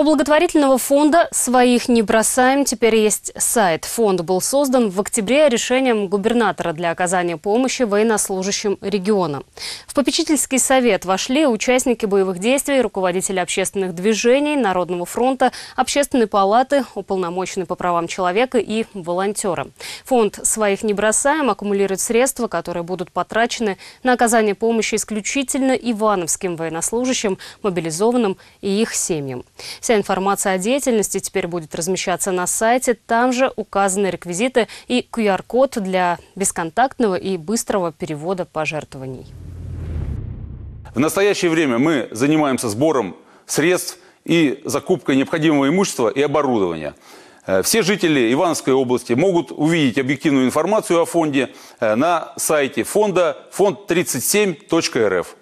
У благотворительного фонда «Своих не бросаем» теперь есть сайт. Фонд был создан в октябре решением губернатора для оказания помощи военнослужащим региона. В попечительский совет вошли участники боевых действий, руководители общественных движений, Народного фронта, Общественной палаты, уполномоченные по правам человека и волонтеры. Фонд «Своих не бросаем» аккумулирует средства, которые будут потрачены на оказание помощи исключительно ивановским военнослужащим, мобилизованным и их семьям. Вся информация о деятельности теперь будет размещаться на сайте. Там же указаны реквизиты и QR-код для бесконтактного и быстрого перевода пожертвований. В настоящее время мы занимаемся сбором средств и закупкой необходимого имущества и оборудования. Э, все жители Ивановской области могут увидеть объективную информацию о фонде э, на сайте фонда фонд37.рф.